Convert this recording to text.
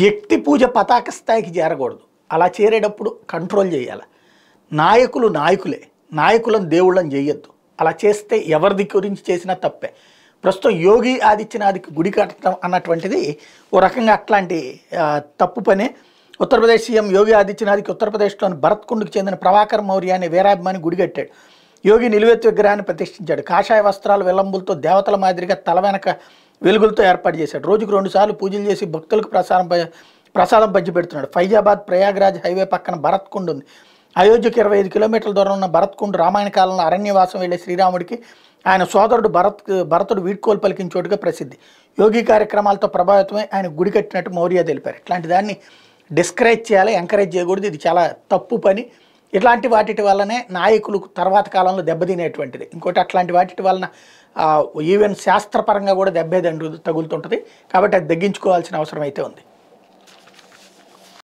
వ్యక్తి పూజ పతాక స్థాయికి చేరకూడదు అలా చేరేటప్పుడు కంట్రోల్ చేయాలి నాయకులు నాయకులే నాయకులను దేవుళ్ళని చేయొద్దు అలా చేస్తే ఎవరిది గురించి చేసినా తప్పే ప్రస్తుతం యోగి ఆదిత్యనాథ్కి గుడి కట్టడం అన్నటువంటిది ఓ రకంగా అట్లాంటి తప్పు పనే ఉత్తరప్రదేశ్ సీఎం యోగి ఆదిత్యనాథ్కి ఉత్తరప్రదేశ్లోని భరత్కుండ్కు చెందిన ప్రభాకర్ మౌర్య అనే వీరాభిమాని గుడి కట్టాడు యోగి నిలువెత్తు విగ్రహాన్ని ప్రతిష్ఠించాడు కాషాయ వస్త్రాలు విలంబులతో దేవతల మాదిరిగా తల వెనక వెలుగులతో ఏర్పాటు చేశాడు రోజుకు రెండుసార్లు పూజలు చేసి భక్తులకు ప్రసారం ప్రసాదం పంచిపెడుతున్నాడు ఫైజాబాద్ ప్రయాగ్రాజ్ హైవే పక్కన భరత్కుండ్ ఉంది అయోధ్యకి ఇరవై ఐదు కిలోమీటర్ల దూరం ఉన్న భరత్కుండ్ రామాయణ కాలంలో అరణ్యవాసం వెళ్ళే శ్రీరాముడికి ఆయన సోదరుడు భరత్ భరతుడు వీడ్కోలు పలికిన చోటుగా ప్రసిద్ధి యోగి కార్యక్రమాలతో ప్రభావితమై ఆయన గుడి కట్టినట్టు మౌర్య తెలిపారు ఇట్లాంటి దాన్ని డిస్కరేజ్ చేయాలి ఎంకరేజ్ చేయకూడదు ఇది చాలా తప్పు పని ఇట్లాంటి వాటి వల్లనే నాయకులు తర్వాత కాలంలో దెబ్బతినేటువంటిది ఇంకోటి అట్లాంటి వాటి వలన ఈవెన్ శాస్త్రపరంగా కూడా దెబ్బే తగులుతుంటుంది కాబట్టి అది తగ్గించుకోవాల్సిన అవసరం అయితే ఉంది